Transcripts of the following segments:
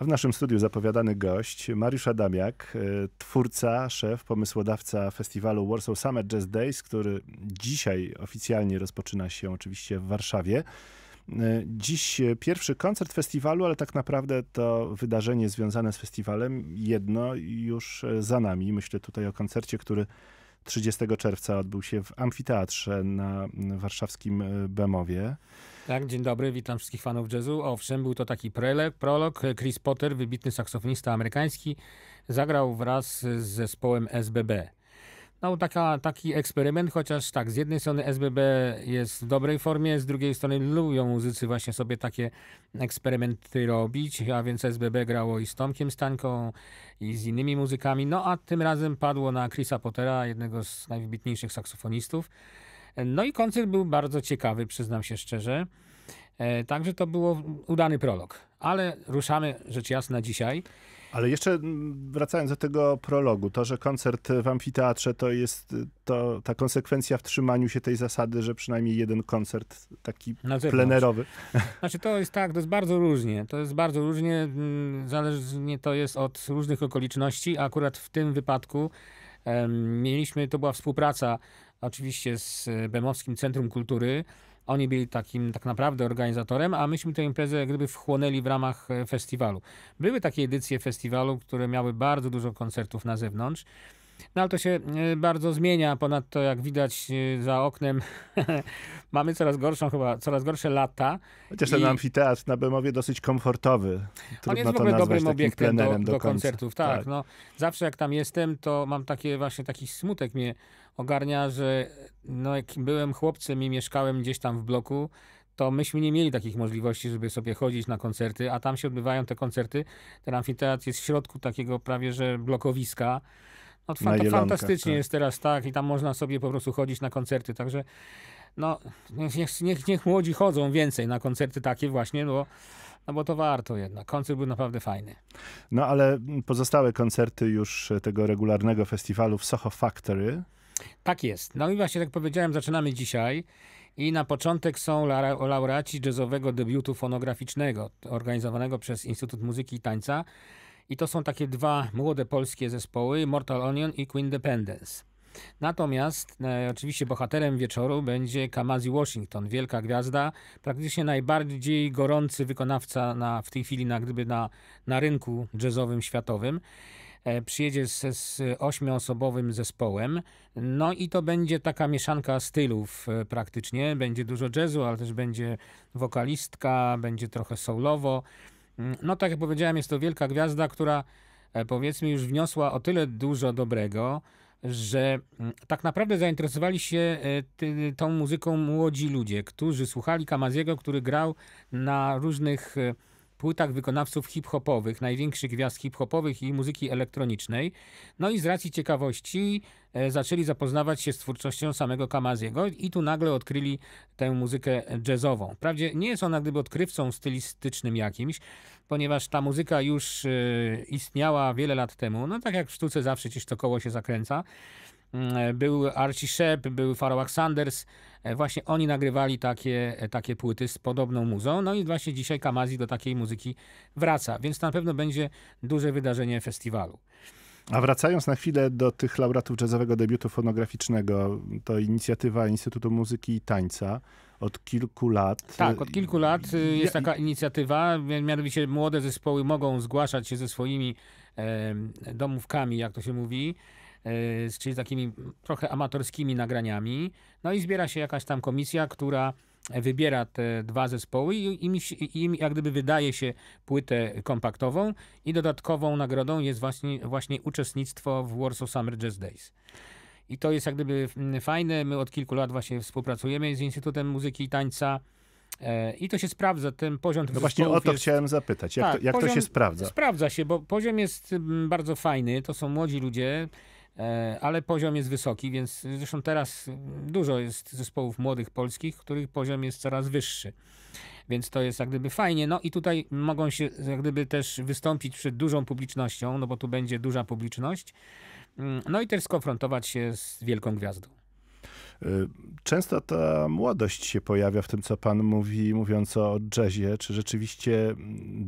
W naszym studiu zapowiadany gość Mariusz Adamiak, e, twórca, szef, pomysłodawca festiwalu Warsaw Summer Jazz Days, który dzisiaj oficjalnie rozpoczyna się oczywiście w Warszawie. E, dziś pierwszy koncert festiwalu, ale tak naprawdę to wydarzenie związane z festiwalem jedno już za nami. Myślę tutaj o koncercie, który 30 czerwca odbył się w amfiteatrze na warszawskim e, Bemowie. Tak, dzień dobry, witam wszystkich fanów jazzu. Owszem, był to taki prelek, prolog. Chris Potter, wybitny saksofonista amerykański, zagrał wraz z zespołem SBB. No taka, taki eksperyment, chociaż tak, z jednej strony SBB jest w dobrej formie, z drugiej strony lubią muzycy właśnie sobie takie eksperymenty robić, a więc SBB grało i z Tomkiem Stańką i z innymi muzykami, no a tym razem padło na Chrisa Pottera, jednego z najwybitniejszych saksofonistów. No i koncert był bardzo ciekawy, przyznam się szczerze. E, także to było udany prolog. Ale ruszamy rzecz jasna dzisiaj. Ale jeszcze mm, wracając do tego prologu, to, że koncert w amfiteatrze to jest y, to, ta konsekwencja w trzymaniu się tej zasady, że przynajmniej jeden koncert taki plenerowy. Znaczy to jest tak, to jest bardzo różnie. To jest bardzo różnie, mm, zależnie to jest od różnych okoliczności, a akurat w tym wypadku um, mieliśmy, to była współpraca oczywiście z y, Bemowskim Centrum Kultury, oni byli takim tak naprawdę organizatorem, a myśmy tę imprezę jak gdyby wchłonęli w ramach e, festiwalu. Były takie edycje festiwalu, które miały bardzo dużo koncertów na zewnątrz. No ale to się e, bardzo zmienia. Ponadto, jak widać e, za oknem, mamy coraz gorszą chyba, coraz gorsze lata. Chociaż ten amfiteatr na Bemowie dosyć komfortowy. Trudno On jest w ogóle dobrym obiektem do, do, do koncertów. Tak, tak, No, zawsze jak tam jestem, to mam takie właśnie taki smutek mnie ogarnia, że no, jak byłem chłopcem i mieszkałem gdzieś tam w bloku, to myśmy nie mieli takich możliwości, żeby sobie chodzić na koncerty, a tam się odbywają te koncerty. Ten amfiteatr jest w środku takiego prawie że blokowiska. No, to fantastycznie tak. jest teraz tak i tam można sobie po prostu chodzić na koncerty, także no, niech, niech, niech młodzi chodzą więcej na koncerty takie właśnie, bo no bo to warto jednak. Koncert był naprawdę fajny. No ale pozostałe koncerty już tego regularnego festiwalu w Soho Factory. Tak jest. No i właśnie tak powiedziałem, zaczynamy dzisiaj. I na początek są laureaci jazzowego debiutu fonograficznego organizowanego przez Instytut Muzyki i Tańca i to są takie dwa młode polskie zespoły, Mortal Onion i Queen Dependence. Natomiast e, oczywiście bohaterem wieczoru będzie Kamazi Washington, wielka gwiazda, praktycznie najbardziej gorący wykonawca na, w tej chwili na, gdyby na, na rynku jazzowym światowym. E, przyjedzie z, z ośmioosobowym zespołem. No i to będzie taka mieszanka stylów e, praktycznie. Będzie dużo jazzu, ale też będzie wokalistka, będzie trochę soulowo. Mm, no tak jak powiedziałem, jest to wielka gwiazda, która e, powiedzmy już wniosła o tyle dużo dobrego, że mm, tak naprawdę zainteresowali się e, ty, tą muzyką młodzi ludzie, którzy słuchali Kamaziego, który grał na różnych e, płytach wykonawców hip-hopowych, największych gwiazd hip-hopowych i muzyki elektronicznej. No i z racji ciekawości e, zaczęli zapoznawać się z twórczością samego Kamaziego i tu nagle odkryli tę muzykę jazzową. Wprawdzie nie jest ona gdyby odkrywcą stylistycznym jakimś, ponieważ ta muzyka już e, istniała wiele lat temu. No tak jak w sztuce zawsze gdzieś to koło się zakręca. Mm, e, był Archie Shep, był Farowak Sanders, E, właśnie oni nagrywali takie, e, takie płyty z podobną muzą. No i właśnie dzisiaj Kamazi do takiej muzyki wraca, więc to na pewno będzie duże wydarzenie festiwalu. A wracając na chwilę do tych laureatów jazzowego debiutu fonograficznego, to inicjatywa Instytutu Muzyki i Tańca od kilku lat. Tak, od kilku lat y, jest taka inicjatywa, mianowicie młode zespoły mogą zgłaszać się ze swoimi domówkami, jak to się mówi, E, czyli takimi trochę amatorskimi nagraniami. No i zbiera się jakaś tam komisja, która wybiera te dwa zespoły i im, im jak gdyby wydaje się płytę kompaktową i dodatkową nagrodą jest właśnie, właśnie uczestnictwo w Warsaw Summer Jazz Days. I to jest jak gdyby mm, fajne. My od kilku lat właśnie współpracujemy z Instytutem Muzyki i Tańca. E, I to się sprawdza, ten poziom No właśnie o to jest... chciałem zapytać. Jak, tak, to, jak to się sprawdza? Sprawdza się, bo poziom jest mm, bardzo fajny. To są młodzi ludzie. E, ale poziom jest wysoki, więc zresztą teraz dużo jest zespołów młodych polskich, których poziom jest coraz wyższy. Więc to jest jak gdyby fajnie. No i tutaj mogą się jak gdyby też wystąpić przed dużą publicznością, no bo tu będzie duża publiczność. Mm, no i też skonfrontować się z wielką gwiazdą. Y, często ta młodość się pojawia w tym, co pan mówi, mówiąc o jazzie. Czy rzeczywiście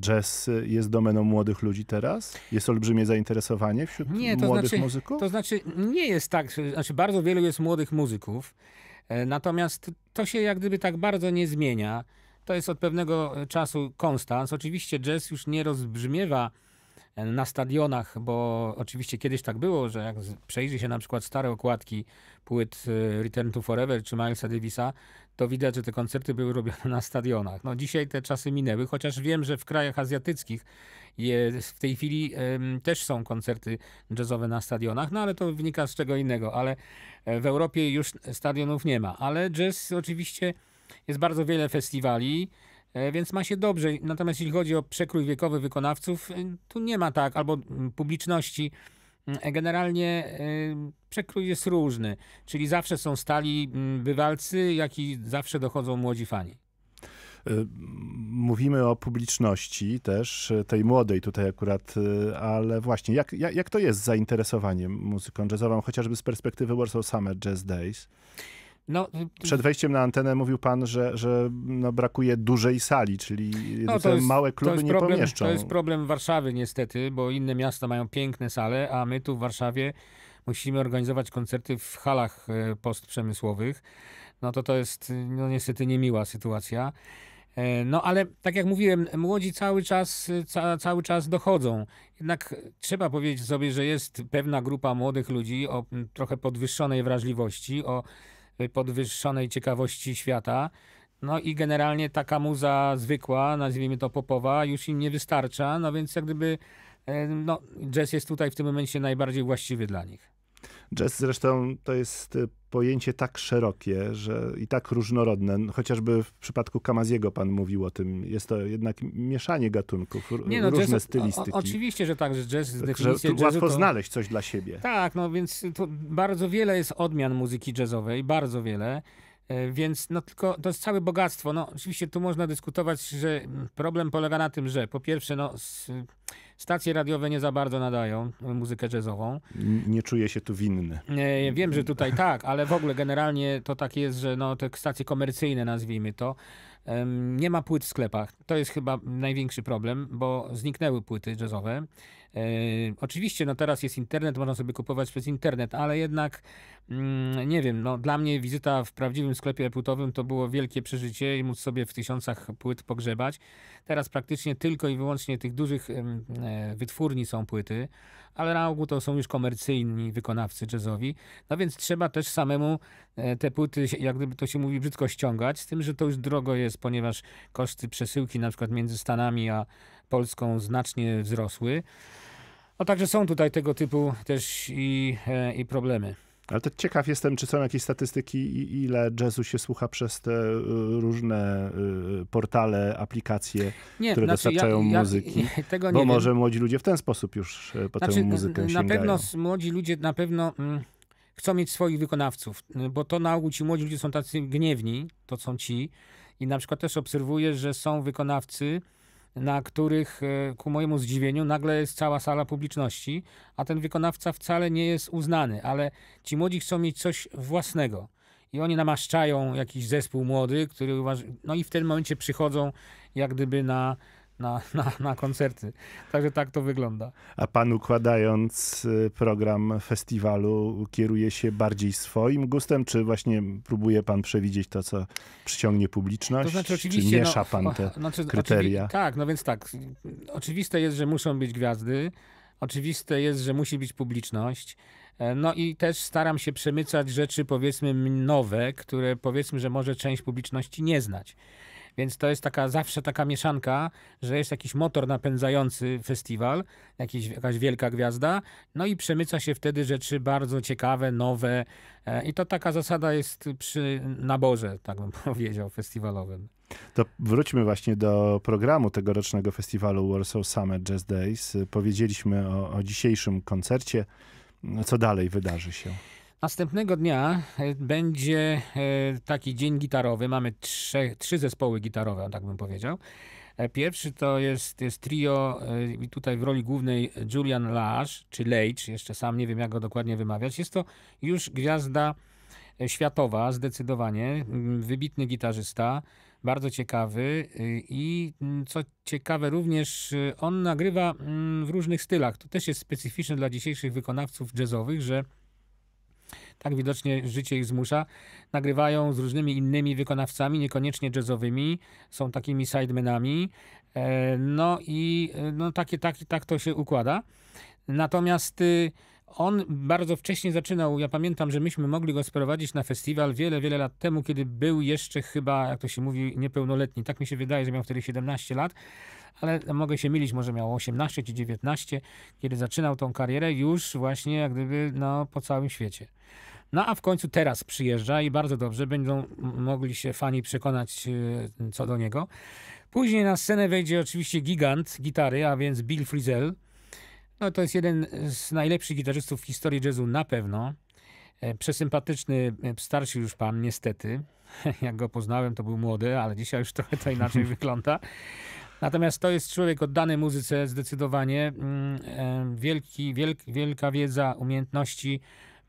jazz jest domeną młodych ludzi teraz? Jest olbrzymie zainteresowanie wśród nie, młodych znaczy, muzyków? To znaczy, nie jest tak. Znaczy, bardzo wielu jest młodych muzyków, e, natomiast to się jak gdyby tak bardzo nie zmienia. To jest od pewnego czasu konstans. Oczywiście jazz już nie rozbrzmiewa na stadionach, bo oczywiście kiedyś tak było, że jak przejrzy się na przykład stare okładki płyt y, Return to Forever czy Milesa Davisa, to widać, że te koncerty były robione na stadionach. No dzisiaj te czasy minęły, chociaż wiem, że w krajach azjatyckich jest, w tej chwili też są koncerty jazzowe na stadionach, no ale to wynika z czego innego, ale e, w Europie już stadionów nie ma, ale jazz oczywiście jest bardzo wiele festiwali, E, więc ma się dobrze. Natomiast jeśli chodzi o przekrój wiekowy wykonawców, e, tu nie ma tak, albo mm, publiczności. Mm, e, generalnie przekrój jest różny, czyli zawsze są stali mm, bywalcy, jak i zawsze dochodzą młodzi fani. Mówimy o publiczności też, tej młodej tutaj akurat, ale właśnie, jak, jak, jak to jest z zainteresowaniem muzyką jazzową, chociażby z perspektywy Warsaw Summer Jazz Days? No, Przed wejściem na antenę mówił pan, że, że no brakuje dużej sali, czyli no, te jest, małe kluby nie problem, pomieszczą. To jest problem Warszawy niestety, bo inne miasta mają piękne sale, a my tu w Warszawie musimy organizować koncerty w halach e, postprzemysłowych. No to to jest no, niestety niemiła sytuacja. E, no ale tak jak mówiłem, młodzi cały czas, ca, cały czas dochodzą. Jednak trzeba powiedzieć sobie, że jest pewna grupa młodych ludzi o trochę podwyższonej wrażliwości, o tej podwyższonej ciekawości świata. No i generalnie taka muza zwykła, nazwijmy to popowa, już im nie wystarcza, no więc jak gdyby e, no, jazz jest tutaj w tym momencie najbardziej właściwy dla nich. Jazz zresztą to jest y, pojęcie tak szerokie że i tak różnorodne. No, chociażby w przypadku Kamaziego pan mówił o tym. Jest to jednak mieszanie gatunków, Nie, no, różne jazz, stylistyki. O, oczywiście, że tak, że jazz z definicji Łatwo to... znaleźć coś dla siebie. Tak, no więc to bardzo wiele jest odmian muzyki jazzowej, bardzo wiele. E, więc no tylko to jest całe bogactwo. No oczywiście tu można dyskutować, że mm, problem polega na tym, że po pierwsze no... Z Stacje radiowe nie za bardzo nadają e, muzykę jazzową. Nie czuję się tu winny. Nie, wiem, że tutaj tak, ale w ogóle generalnie to tak jest, że no, te stacje komercyjne, nazwijmy to, nie ma płyt w sklepach. To jest chyba największy problem, bo zniknęły płyty jazzowe. E, oczywiście, no teraz jest internet, można sobie kupować przez internet, ale jednak mm, nie wiem, no dla mnie wizyta w prawdziwym sklepie płytowym to było wielkie przeżycie i móc sobie w tysiącach płyt pogrzebać. Teraz praktycznie tylko i wyłącznie tych dużych e, wytwórni są płyty, ale na ogół to są już komercyjni wykonawcy jazzowi, no więc trzeba też samemu e, te płyty, jak gdyby to się mówi, brzydko ściągać, z tym, że to już drogo jest, ponieważ koszty przesyłki na przykład między Stanami a polską znacznie wzrosły. No także są tutaj tego typu też i, e, i problemy. Ale to ciekaw jestem, czy są jakieś statystyki, ile jazzu się słucha przez te e, różne e, portale, aplikacje, nie, które znaczy, dostarczają ja, ja, muzyki. Bo wiem. może młodzi ludzie w ten sposób już po znaczy, tę muzykę na sięgają. Na pewno młodzi ludzie na pewno mm, chcą mieć swoich wykonawców, bo to na ogół ci młodzi ludzie są tacy gniewni, to są ci. I na przykład też obserwuję, że są wykonawcy, na których e, ku mojemu zdziwieniu nagle jest cała sala publiczności, a ten wykonawca wcale nie jest uznany, ale ci młodzi chcą mieć coś własnego. I oni namaszczają jakiś zespół młody, który uważa, no i w tym momencie przychodzą jak gdyby na, na, na, na koncerty. Także tak to wygląda. A pan układając y, program festiwalu kieruje się bardziej swoim gustem, czy właśnie próbuje pan przewidzieć to, co przyciągnie publiczność? To znaczy, oczywiście, czy miesza no, pan no, te znaczy, kryteria? Tak, no więc tak. Oczywiste jest, że muszą być gwiazdy. Oczywiste jest, że musi być publiczność. E, no i też staram się przemycać rzeczy, powiedzmy, nowe, które powiedzmy, że może część publiczności nie znać. Więc to jest taka zawsze taka mieszanka, że jest jakiś motor napędzający festiwal, jakiś, jakaś wielka gwiazda, no i przemyca się wtedy rzeczy bardzo ciekawe, nowe. E, I to taka zasada jest przy naborze, tak bym powiedział, festiwalowym. To wróćmy właśnie do programu tegorocznego festiwalu Warsaw Summer Jazz Days. Powiedzieliśmy o, o dzisiejszym koncercie. Co dalej wydarzy się? Następnego dnia e, będzie e, taki dzień gitarowy. Mamy trzy, trzy zespoły gitarowe, tak bym powiedział. E, pierwszy to jest, jest trio i tutaj w roli głównej Julian Lage, czy Lage, jeszcze sam nie wiem jak go dokładnie wymawiać. Jest to już gwiazda światowa zdecydowanie, mm, wybitny gitarzysta, bardzo ciekawy i mm, co ciekawe również on nagrywa mm, w różnych stylach. To też jest specyficzne dla dzisiejszych wykonawców jazzowych, że tak widocznie życie ich zmusza, nagrywają z różnymi innymi wykonawcami, niekoniecznie jazzowymi, są takimi sidemenami, e, no i e, no takie, tak, tak to się układa. Natomiast y, on bardzo wcześnie zaczynał. Ja pamiętam, że myśmy mogli go sprowadzić na festiwal wiele, wiele lat temu, kiedy był jeszcze chyba, jak to się mówi, niepełnoletni. Tak mi się wydaje, że miał wtedy 17 lat, ale mogę się mylić, może miał 18 czy 19, kiedy zaczynał tą karierę już właśnie jak gdyby no, po całym świecie. No a w końcu teraz przyjeżdża i bardzo dobrze będą mogli się fani przekonać e, co do niego. Później na scenę wejdzie oczywiście gigant gitary, a więc Bill Frisell. No to jest jeden z najlepszych gitarzystów w historii jazzu na pewno. E, przesympatyczny, e, starszy już pan niestety. Jak go poznałem to był młody, ale dzisiaj już trochę to inaczej wygląda. Natomiast to jest człowiek oddany muzyce zdecydowanie. Mm, wielki, wielk, wielka wiedza, umiejętności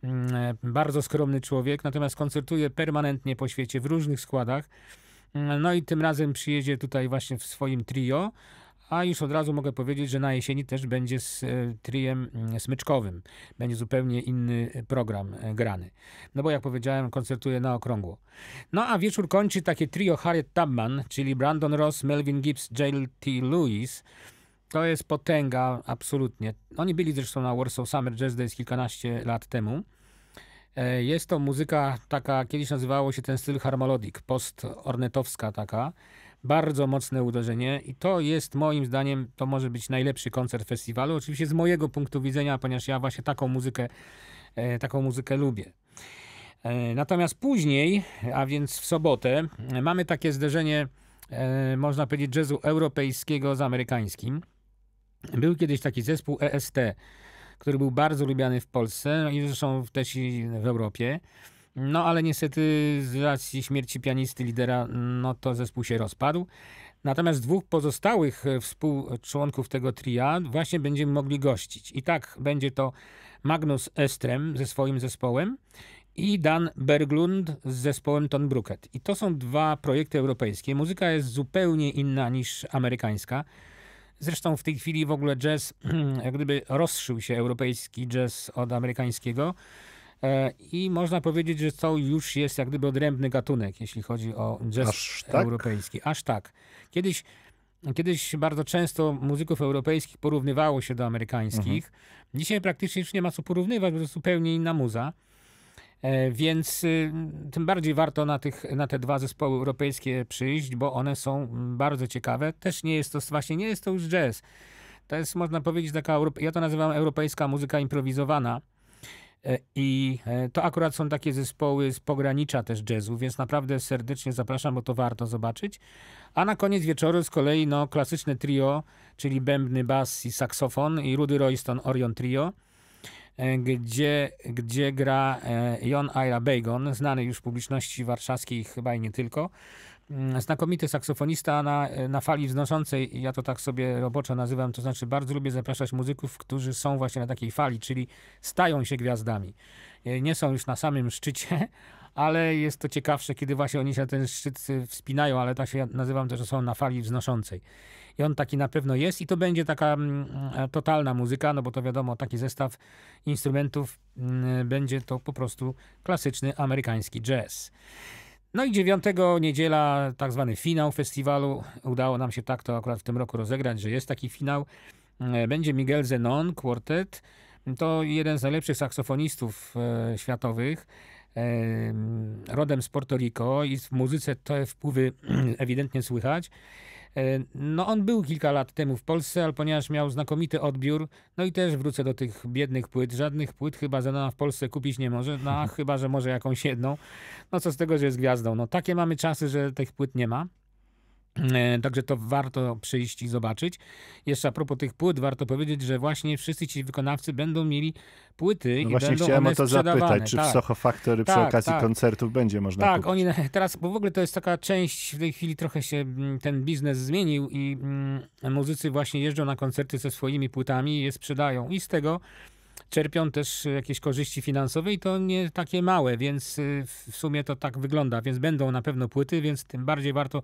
Mm, e, bardzo skromny człowiek, natomiast koncertuje permanentnie po świecie w różnych składach. Mm, no i tym razem przyjedzie tutaj właśnie w swoim trio, a już od razu mogę powiedzieć, że na jesieni też będzie z e, triem mm, smyczkowym. Będzie zupełnie inny e, program grany. No bo jak powiedziałem, koncertuje na okrągło. No a wieczór kończy takie trio Harriet Tubman, czyli Brandon Ross, Melvin Gibbs, J.L.T. Lewis. To jest potęga, absolutnie. Oni byli zresztą na Warsaw Summer Jazz Days kilkanaście lat temu. E, jest to muzyka taka, kiedyś nazywało się ten styl harmolodik, post-ornetowska taka. Bardzo mocne uderzenie i to jest moim zdaniem, to może być najlepszy koncert festiwalu. Oczywiście z mojego punktu widzenia, ponieważ ja właśnie taką muzykę, e, taką muzykę lubię. E, natomiast później, a więc w sobotę, mamy takie zderzenie, można powiedzieć, jazzu europejskiego z amerykańskim. Był kiedyś taki zespół EST, który był bardzo lubiany w Polsce no i zresztą też w Europie. No ale niestety z racji śmierci pianisty, lidera, no to zespół się rozpadł. Natomiast dwóch pozostałych e, współczłonków tego tria właśnie będziemy mogli gościć. I tak będzie to Magnus Estrem ze swoim zespołem i Dan Berglund z zespołem Ton I to są dwa projekty europejskie. Muzyka jest zupełnie inna niż amerykańska. Zresztą w tej chwili w ogóle jazz, jak gdyby rozszył się europejski jazz od amerykańskiego. E, I można powiedzieć, że to już jest jak gdyby odrębny gatunek, jeśli chodzi o jazz Aż tak? europejski. Aż tak. Kiedyś, kiedyś bardzo często muzyków europejskich porównywało się do amerykańskich. Mhm. Dzisiaj praktycznie już nie ma co porównywać, bo to zupełnie inna muza. E, więc y, tym bardziej warto na, tych, na te dwa zespoły europejskie przyjść, bo one są bardzo ciekawe. Też nie jest to właśnie, nie jest to już jazz. To jest, można powiedzieć, taka, ja to nazywam europejska muzyka improwizowana. E, I e, to akurat są takie zespoły z pogranicza też jazzu, więc naprawdę serdecznie zapraszam, bo to warto zobaczyć. A na koniec wieczoru z kolei no, klasyczne trio, czyli bębny, bas i saksofon i Rudy Royston Orion Trio. E, gdzie, gdzie gra e, Jon Ira Bagon, znany już publiczności warszawskiej chyba i nie tylko. Mm, znakomity saksofonista na, na fali wznoszącej, ja to tak sobie roboczo nazywam, to znaczy bardzo lubię zapraszać muzyków, którzy są właśnie na takiej fali, czyli stają się gwiazdami. E, nie są już na samym szczycie, ale jest to ciekawsze, kiedy właśnie oni się na ten szczyt y, wspinają, ale tak się nazywam to, że są na fali wznoszącej. I on taki na pewno jest i to będzie taka mm, e, totalna muzyka, no bo to wiadomo, taki zestaw instrumentów mm, y, będzie to po prostu klasyczny amerykański jazz. No i 9 niedziela, tak zwany finał festiwalu. Udało nam się tak to akurat w tym roku rozegrać, że jest taki finał. E, będzie Miguel Zenon Quartet. To jeden z najlepszych saksofonistów e, światowych rodem z Porto Rico i w muzyce te wpływy ewidentnie słychać. E, no on był kilka lat temu w Polsce, ale ponieważ miał znakomity odbiór, no i też wrócę do tych biednych płyt. Żadnych płyt chyba Zenona w Polsce kupić nie może, no a chyba, że może jakąś jedną. No co z tego, że jest gwiazdą. No takie mamy czasy, że tych płyt nie ma. E, także to warto przyjść i zobaczyć. Jeszcze a propos tych płyt, warto powiedzieć, że właśnie wszyscy ci wykonawcy będą mieli płyty no i będą chciałem one o to zapytać, czy tak. w Soho Factory tak, przy okazji tak. koncertów będzie można Tak, kupić. oni teraz, bo w ogóle to jest taka część, w tej chwili trochę się ten biznes zmienił i mm, muzycy właśnie jeżdżą na koncerty ze swoimi płytami i je sprzedają. I z tego czerpią też y, jakieś korzyści finansowe i to nie takie małe, więc y, w sumie to tak wygląda, więc będą na pewno płyty, więc tym bardziej warto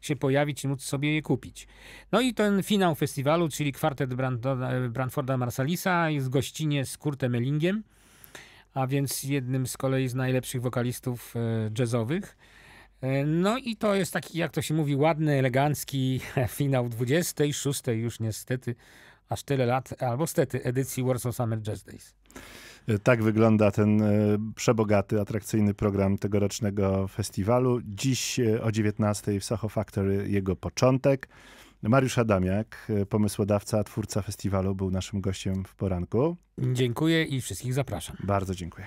się pojawić i móc sobie je kupić. No i ten finał festiwalu, czyli kwartet Branforda y, Brandforda Marsalisa jest gościnie z Kurtem Ellingiem, a więc jednym z kolei z najlepszych wokalistów jazzowych. No i to jest taki, jak to się mówi, ładny, elegancki finał 26 już niestety aż tyle lat, albo stety, edycji Warsaw Summer Jazz Days. Y, tak wygląda ten y, przebogaty, atrakcyjny program tegorocznego festiwalu. Dziś y, o 19 w Soho Factory jego początek. Mariusz Adamiak, pomysłodawca, twórca festiwalu, był naszym gościem w poranku. Dziękuję i wszystkich zapraszam. Bardzo dziękuję.